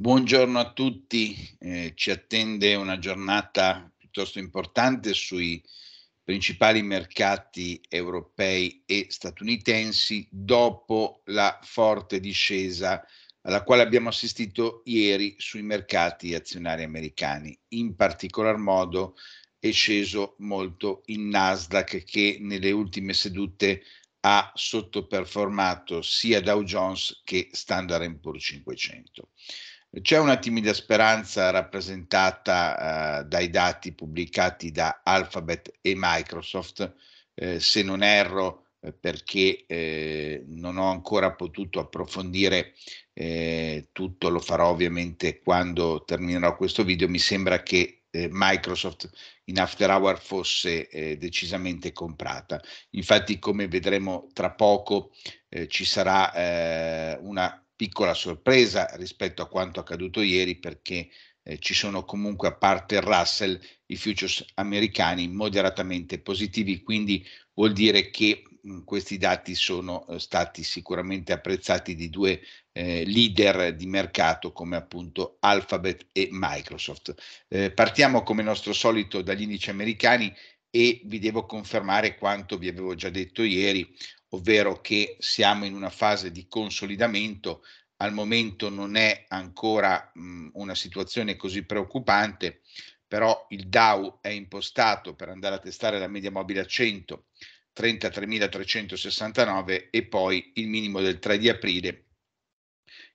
Buongiorno a tutti, eh, ci attende una giornata piuttosto importante sui principali mercati europei e statunitensi dopo la forte discesa alla quale abbiamo assistito ieri sui mercati azionari americani. In particolar modo è sceso molto il Nasdaq che nelle ultime sedute ha sottoperformato sia Dow Jones che Standard Poor's 500. C'è una timida speranza rappresentata eh, dai dati pubblicati da Alphabet e Microsoft, eh, se non erro eh, perché eh, non ho ancora potuto approfondire eh, tutto, lo farò ovviamente quando terminerò questo video, mi sembra che eh, Microsoft in after hour fosse eh, decisamente comprata. Infatti, come vedremo tra poco, eh, ci sarà eh, una piccola sorpresa rispetto a quanto accaduto ieri perché eh, ci sono comunque a parte il Russell i futures americani moderatamente positivi, quindi vuol dire che mm, questi dati sono eh, stati sicuramente apprezzati di due eh, leader di mercato come appunto Alphabet e Microsoft. Eh, partiamo come nostro solito dagli indici americani e vi devo confermare quanto vi avevo già detto ieri, ovvero che siamo in una fase di consolidamento, al momento non è ancora mh, mhmm, una situazione così preoccupante, però il Dow è impostato per andare a testare la media mobile a 100, 33.369 e poi il minimo del 3 di aprile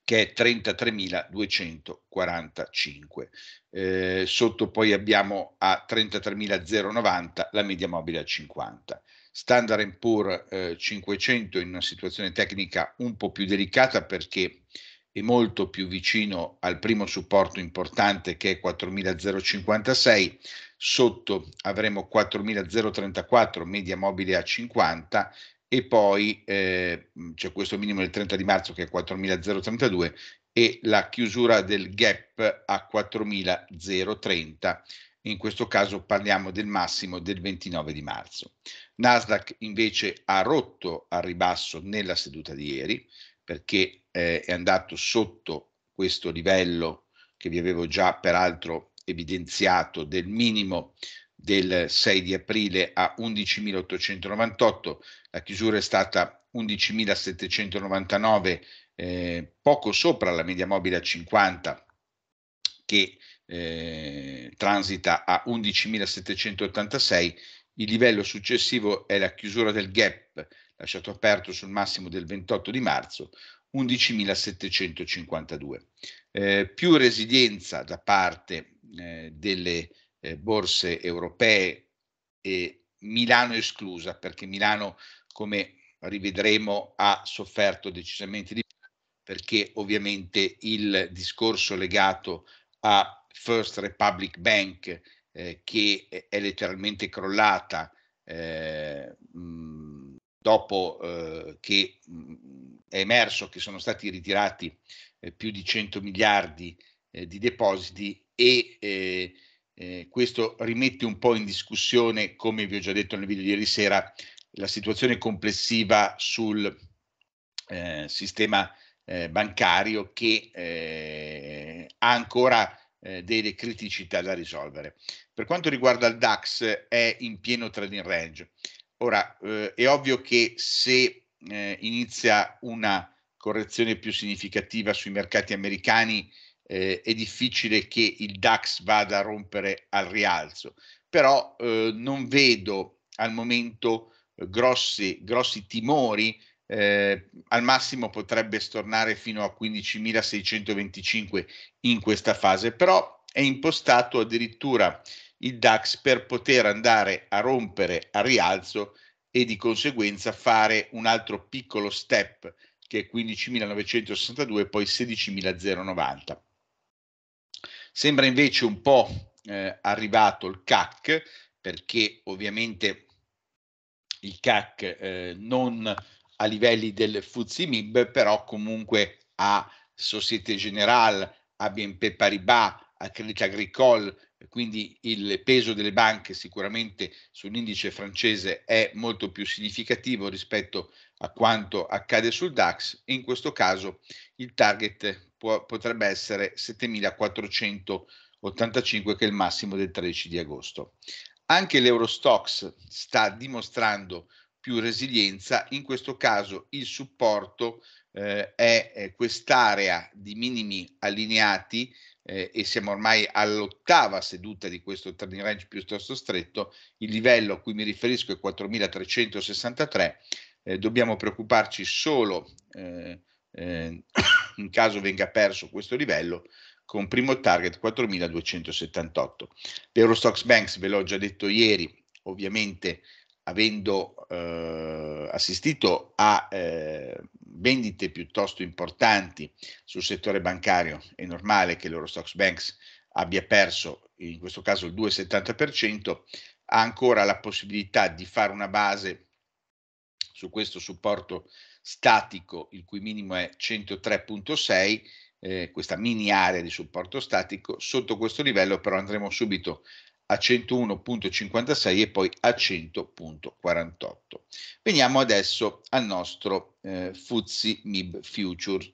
che è 33.245. Eh, sotto poi abbiamo a 33.090 la media mobile a 50. Standard Poor eh, 500 in una situazione tecnica un po' più delicata perché è molto più vicino al primo supporto importante che è 4056, sotto avremo 4034 media mobile a 50 e poi eh, c'è questo minimo del 30 di marzo che è 4032 e la chiusura del gap a 4030 in questo caso parliamo del massimo del 29 di marzo. Nasdaq invece ha rotto al ribasso nella seduta di ieri perché eh, è andato sotto questo livello che vi avevo già peraltro evidenziato del minimo del 6 di aprile a 11.898, la chiusura è stata 11.799, eh, poco sopra la media mobile a 50 che eh, transita a 11.786, il livello successivo è la chiusura del gap lasciato aperto sul massimo del 28 di marzo, 11.752. Eh, più resilienza da parte eh, delle eh, borse europee e Milano esclusa, perché Milano, come rivedremo, ha sofferto decisamente di più, perché ovviamente il discorso legato a First Republic Bank eh, che è letteralmente crollata eh, mh, dopo eh, che mh, è emerso che sono stati ritirati eh, più di 100 miliardi eh, di depositi e eh, questo rimette un po' in discussione, come vi ho già detto nel video di ieri sera, la situazione complessiva sul sistema bancario che ha ancora eh, delle criticità da risolvere. Per quanto riguarda il DAX è in pieno trading range. Ora eh, è ovvio che se eh, inizia una correzione più significativa sui mercati americani eh, è difficile che il DAX vada a rompere al rialzo, però eh, non vedo al momento eh, grossi, grossi timori eh, al massimo potrebbe stornare fino a 15.625 in questa fase, però è impostato addirittura il DAX per poter andare a rompere a rialzo e di conseguenza fare un altro piccolo step che è 15.962 e poi 16.090. Sembra invece un po' eh, arrivato il CAC perché ovviamente il CAC eh, non a livelli del FTSE MIB, però comunque a Societe Generale, a BNP Paribas, a Credit Agricole, quindi il peso delle banche sicuramente sull'indice francese è molto più significativo rispetto a quanto accade sul DAX. In questo caso il target può, potrebbe essere 7.485 che è il massimo del 13 di agosto. Anche l'Eurostox sta dimostrando più resilienza. In questo caso il supporto eh, è quest'area di minimi allineati eh, e siamo ormai all'ottava seduta di questo turning range piuttosto stretto. Il livello a cui mi riferisco è 4363. Eh, dobbiamo preoccuparci solo eh, eh, in caso venga perso questo livello con primo target 4278. L'Eurostox Banks ve l'ho già detto ieri, ovviamente avendo eh, assistito a eh, vendite piuttosto importanti sul settore bancario, è normale che l'Eurostox Banks abbia perso, in questo caso il 2,70%, ha ancora la possibilità di fare una base su questo supporto statico, il cui minimo è 103.6, eh, questa mini area di supporto statico. Sotto questo livello però andremo subito a 101.56 e poi a 100.48. Veniamo adesso al nostro eh, FTSE MIB Future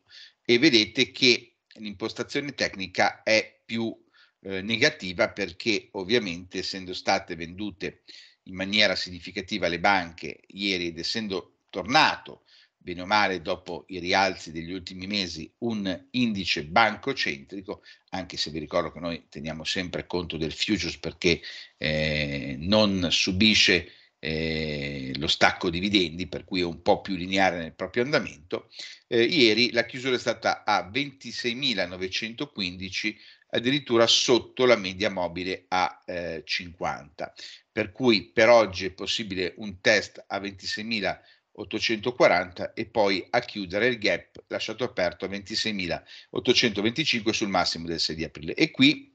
e vedete che l'impostazione tecnica è più eh, negativa perché ovviamente essendo state vendute in maniera significativa le banche ieri ed essendo tornato bene o male dopo i rialzi degli ultimi mesi, un indice bancocentrico, anche se vi ricordo che noi teniamo sempre conto del futures perché eh, non subisce eh, lo stacco dividendi, per cui è un po' più lineare nel proprio andamento. Eh, ieri la chiusura è stata a 26.915 addirittura sotto la media mobile a eh, 50. Per cui per oggi è possibile un test a 26.000 840 e poi a chiudere il gap lasciato aperto a 26.825 sul massimo del 6 di aprile. E qui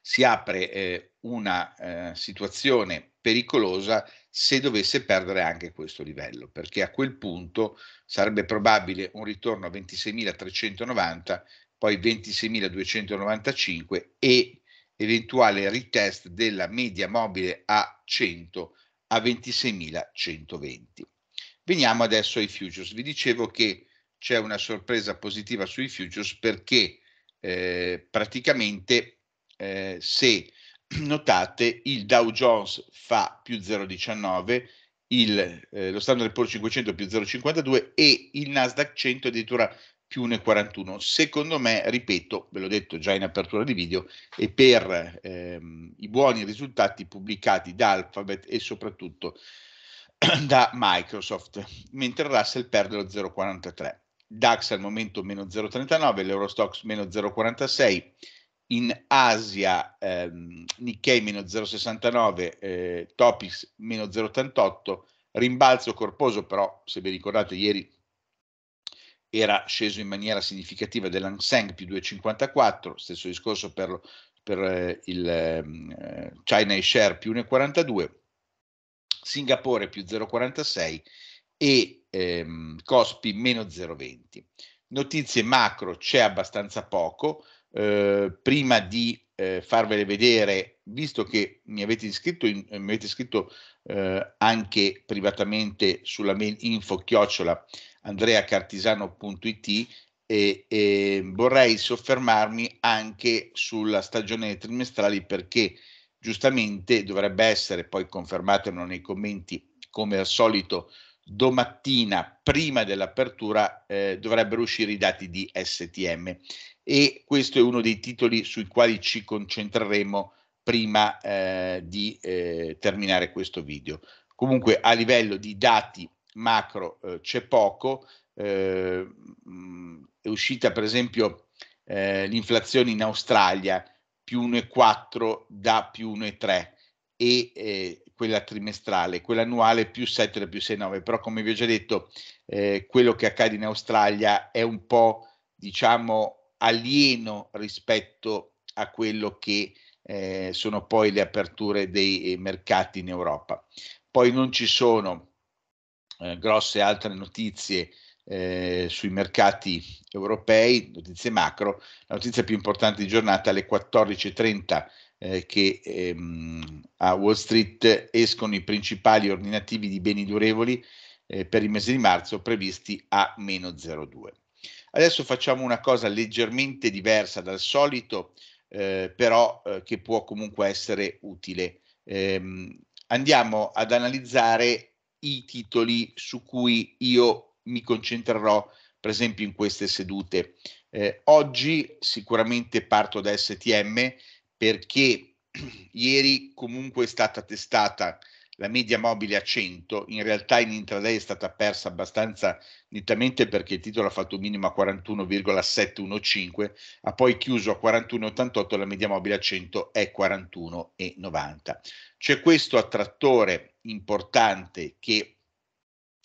si apre eh, una eh, situazione pericolosa se dovesse perdere anche questo livello, perché a quel punto sarebbe probabile un ritorno a 26.390, poi 26.295 e eventuale retest della media mobile a 100 a 26.120. Veniamo adesso ai futures. Vi dicevo che c'è una sorpresa positiva sui futures perché eh, praticamente eh, se notate il Dow Jones fa più 0,19, il, eh, lo Standard Poor's 500 più 0,52 e il Nasdaq 100 addirittura più 1,41. Secondo me, ripeto, ve l'ho detto già in apertura di video, e per ehm, i buoni risultati pubblicati da Alphabet e soprattutto da Microsoft, mentre Russell perde lo 0,43. DAX al momento meno 0,39, l'Eurostox meno 0,46, in Asia ehm, Nikkei meno 0,69, eh, Topics meno 0,88, rimbalzo corposo però, se vi ricordate ieri era sceso in maniera significativa dell'Anseng più 2,54, stesso discorso per, per eh, il eh, China Share più 1,42 Singapore più 0,46 e ehm, Cospi meno 0,20. Notizie macro c'è abbastanza poco. Eh, prima di eh, farvele vedere, visto che mi avete iscritto, in, mi avete scritto eh, anche privatamente sulla mail info chiocciola andreacartisano.it e, e vorrei soffermarmi anche sulla stagione trimestrale perché giustamente dovrebbe essere poi confermatelo nei commenti come al solito domattina prima dell'apertura eh, dovrebbero uscire i dati di STM e questo è uno dei titoli sui quali ci concentreremo prima eh, di eh, terminare questo video. Comunque a livello di dati macro eh, c'è poco, mh, eh, mm, è uscita per esempio eh, l'inflazione in Australia più 1,4 da più 1,3 e eh, quella trimestrale, quella annuale più 7 da più 6,9. Però come vi ho già detto, eh, quello che accade in Australia è un po' diciamo alieno rispetto a quello che eh, sono poi le aperture dei eh, mercati in Europa. Poi non ci sono eh, grosse altre notizie eh, sui mercati europei, notizie macro, la notizia più importante di giornata alle 14.30 eh, che ehm, a Wall Street escono i principali ordinativi di beni durevoli eh, per il mese di marzo previsti a meno 0,2. Adesso facciamo una cosa leggermente diversa dal solito, eh, però eh, che può comunque essere utile. Ehm, andiamo ad analizzare i titoli su cui io mi concentrerò per esempio in queste sedute. Eh, oggi sicuramente parto da STM perché ieri comunque è stata testata la media mobile a 100, in realtà in intraday è stata persa abbastanza nettamente perché il titolo ha fatto un minimo a 41,715, ha poi chiuso a 41,88, la media mobile a 100 è 41,90. C'è questo attrattore importante che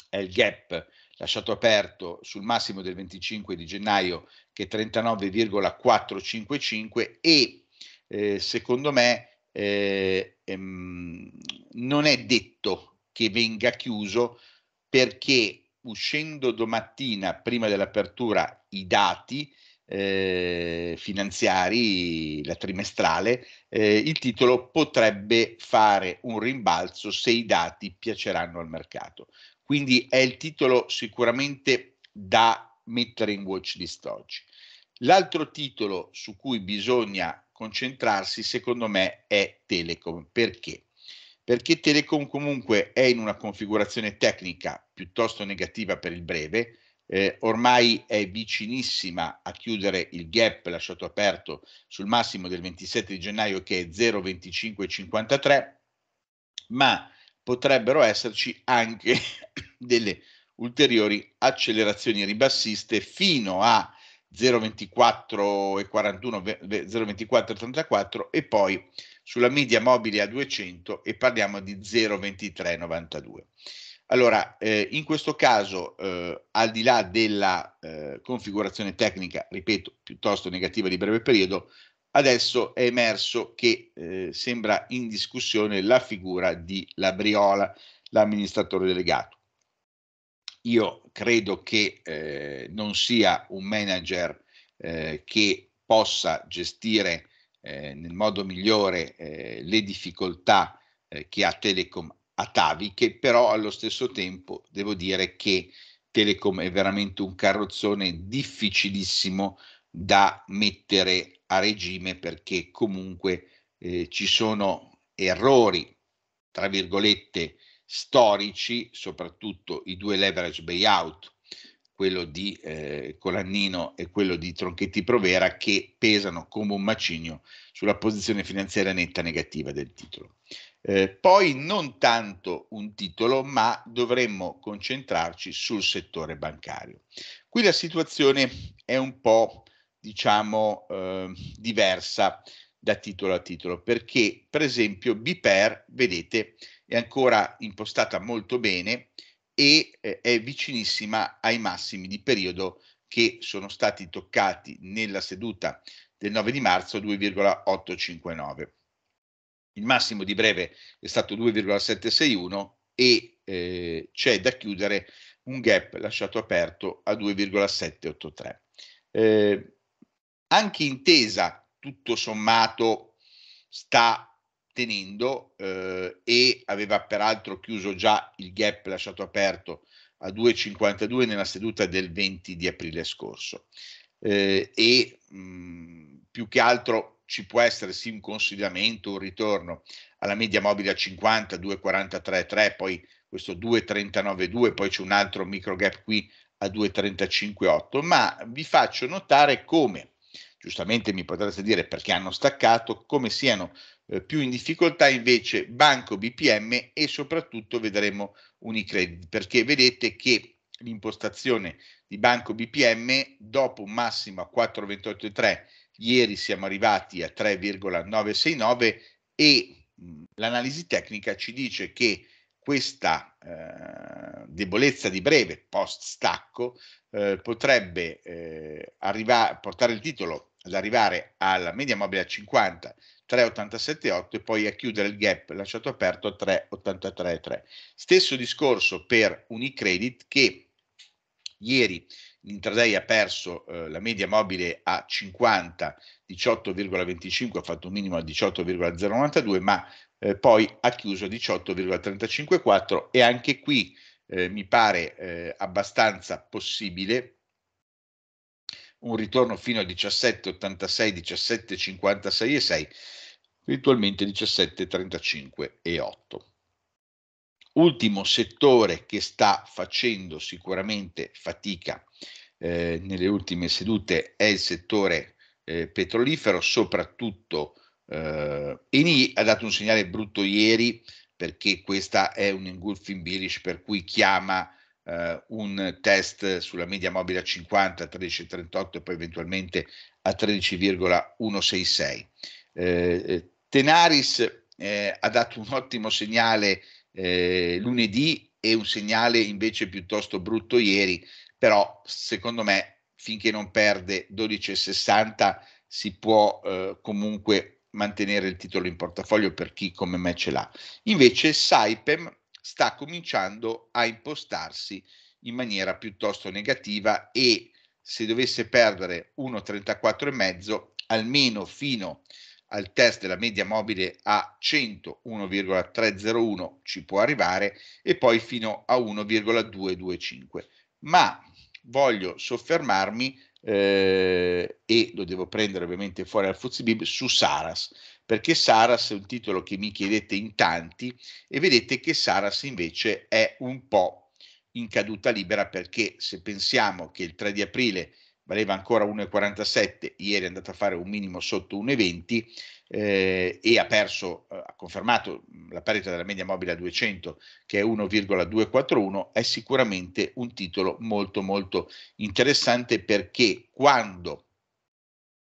è il gap lasciato aperto sul massimo del 25 di gennaio che è 39,455 e eh, secondo me eh, ehm, non è detto che venga chiuso perché uscendo domattina prima dell'apertura i dati eh, finanziari, la trimestrale, eh, il titolo potrebbe fare un rimbalzo se i dati piaceranno al mercato. Quindi è il titolo sicuramente da mettere in watchlist oggi. L'altro titolo su cui bisogna concentrarsi, secondo me, è Telecom. Perché? Perché Telecom comunque è in una configurazione tecnica piuttosto negativa per il breve, eh, ormai è vicinissima a chiudere il gap lasciato aperto sul massimo del 27 di gennaio che è 0,2553, ma potrebbero esserci anche delle ulteriori accelerazioni ribassiste fino a 0,24,41, 0,24,34 e poi sulla media mobile a 200 e parliamo di 0,23,92. Allora, eh, in questo caso, eh, al di là della eh, configurazione tecnica, ripeto, piuttosto negativa di breve periodo, Adesso è emerso che eh, sembra in discussione la figura di Labriola, l'amministratore delegato. Io credo che eh, non sia un manager eh, che possa gestire eh, nel modo migliore eh, le difficoltà eh, che ha Telecom ataviche, però allo stesso tempo devo dire che Telecom è veramente un carrozzone difficilissimo da mettere a regime perché comunque eh, ci sono errori, tra virgolette, storici, soprattutto i due leverage buyout, quello di eh, Colannino e quello di Tronchetti Provera, che pesano come un macigno sulla posizione finanziaria netta negativa del titolo. Eh, poi non tanto un titolo, ma dovremmo concentrarci sul settore bancario. Qui la situazione è un po' diciamo, eh, diversa da titolo a titolo, perché per esempio Biper, vedete, è ancora impostata molto bene e eh, è vicinissima ai massimi di periodo che sono stati toccati nella seduta del 9 di marzo 2,859. Il massimo di breve è stato 2,761 e eh, c'è da chiudere un gap lasciato aperto a 2,783. Eh, anche intesa tutto sommato sta tenendo eh, e aveva peraltro chiuso già il gap lasciato aperto a 2,52 nella seduta del 20 di aprile scorso eh, e mh, più che altro ci può essere sì un consigliamento, un ritorno alla media mobile a 50, 2,43,3, poi questo 2,39,2, poi c'è un altro micro gap qui a 2,35,8, ma vi faccio notare come giustamente mi potreste dire perché hanno staccato, come siano eh, più in difficoltà invece Banco BPM e soprattutto vedremo Unicredit, perché vedete che l'impostazione di Banco BPM dopo un massimo a 4,283, ieri siamo arrivati a 3,969 e mh, mm, l'analisi tecnica ci dice che questa eh, debolezza di breve post stacco eh, potrebbe eh, arriva- portare il titolo ad arrivare alla media mobile a 50 3,87,8 e poi a chiudere il gap lasciato aperto a 3,83,3. Stesso discorso per Unicredit che ieri l'intraday ha perso eh, la media mobile a 50, 18,25, ha fatto un minimo a 18,092, ma eh, poi ha chiuso a 18,354 e anche qui eh, mi pare eh, abbastanza possibile un ritorno fino a 17,86, 17,56 e 6, virtualmente 17,35 e 8. Ultimo settore che sta facendo sicuramente fatica eh, nelle ultime sedute è il settore eh, petrolifero, soprattutto eh, Eni ha dato un segnale brutto ieri perché questa è un engulfing bullish per cui chiama eh, un test sulla media mobile a 50, 13,38 e poi eventualmente a 13,166. Eh, eh, Tenaris eh, ha dato un ottimo segnale eh, lunedì e un segnale invece piuttosto brutto ieri, però secondo me finché non perde 12,60 si può eh, comunque mantenere il titolo in portafoglio per chi come me ce l'ha. Invece Saipem sta cominciando a impostarsi in maniera piuttosto negativa e se dovesse perdere 1,34,5 almeno fino al test della media mobile a 101,301 ci può arrivare e poi fino a 1,225. Ma voglio soffermarmi eh, e lo devo prendere ovviamente fuori dal Fuzibib su Saras perché Saras è un titolo che mi chiedete in tanti e vedete che Saras invece è un po' in caduta libera perché se pensiamo che il 3 di aprile valeva ancora 1,47, ieri è andato a fare un minimo sotto 1,20 eh, e ha perso, eh, ha confermato la perdita della media mobile a 200 che è 1,241, è sicuramente un titolo molto molto interessante perché quando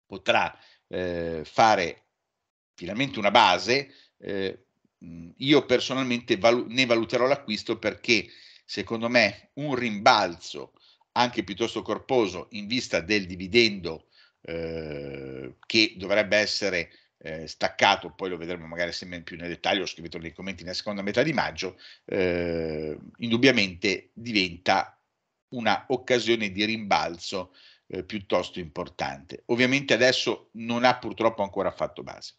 potrà eh, fare finalmente una base, eh, io personalmente valu- ne valuterò l'acquisto perché secondo me un rimbalzo anche piuttosto corposo in vista del dividendo eh, che dovrebbe essere eh, staccato, poi lo vedremo magari sempre più nel dettaglio, lo scritto nei commenti nella seconda metà di maggio, eh, indubbiamente diventa una occasione di rimbalzo eh, piuttosto importante. Ovviamente adesso non ha purtroppo ancora fatto base.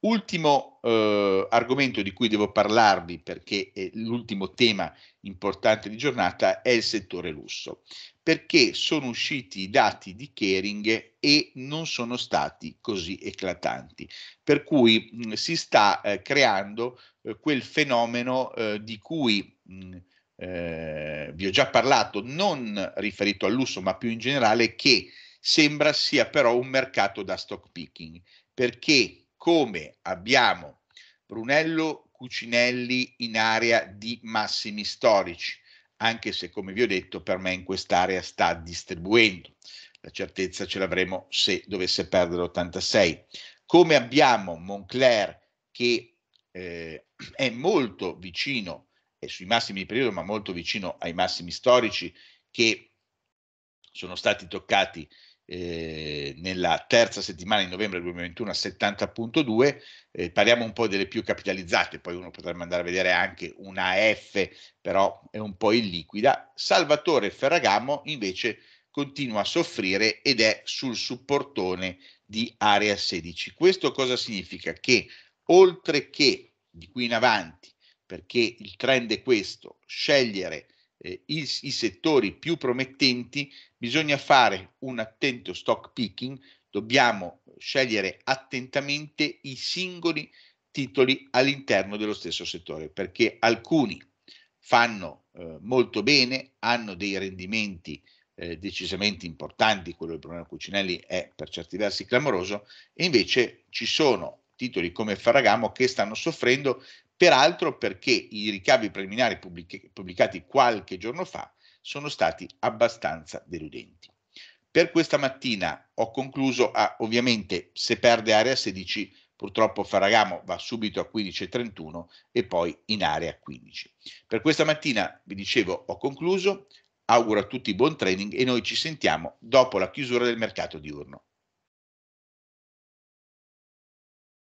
Ultimo eh, argomento di cui devo parlarvi perché è l'ultimo tema importante di giornata è il settore lusso, perché sono usciti i dati di Kering e non sono stati così eclatanti, per cui mh, mm, si sta eh, creando eh, quel fenomeno eh, di cui mh, mm, eh, vi ho già parlato, non riferito al lusso ma più in generale, che sembra sia però un mercato da stock picking, perché come abbiamo Brunello Cucinelli in area di massimi storici, anche se come vi ho detto per me in quest'area sta distribuendo. La certezza ce l'avremo se dovesse perdere l'86. Come abbiamo Moncler che eh, è molto vicino, è sui massimi di periodo, ma molto vicino ai massimi storici che sono stati toccati eh, nella terza settimana di novembre 2021 a 70.2, eh, parliamo un po' delle più capitalizzate, poi uno potrebbe andare a vedere anche una F, però è un po' illiquida. Salvatore Ferragamo invece continua a soffrire ed è sul supportone di area 16. Questo cosa significa? Che oltre che di qui in avanti, perché il trend è questo, scegliere eh, i, i settori più promettenti, bisogna fare un attento stock picking, dobbiamo scegliere attentamente i singoli titoli all'interno dello stesso settore, perché alcuni fanno eh, molto bene, hanno dei rendimenti eh, decisamente importanti, quello del Brunello Cucinelli è per certi versi clamoroso, e invece ci sono titoli come Ferragamo che stanno soffrendo peraltro perché i ricavi preliminari pubblic- pubblicati qualche giorno fa sono stati abbastanza deludenti. Per questa mattina ho concluso a, ovviamente, se perde area 16, purtroppo Faragamo va subito a 15.31 e poi in area 15. Per questa mattina, vi dicevo, ho concluso, auguro a tutti buon trading e noi ci sentiamo dopo la chiusura del mercato diurno.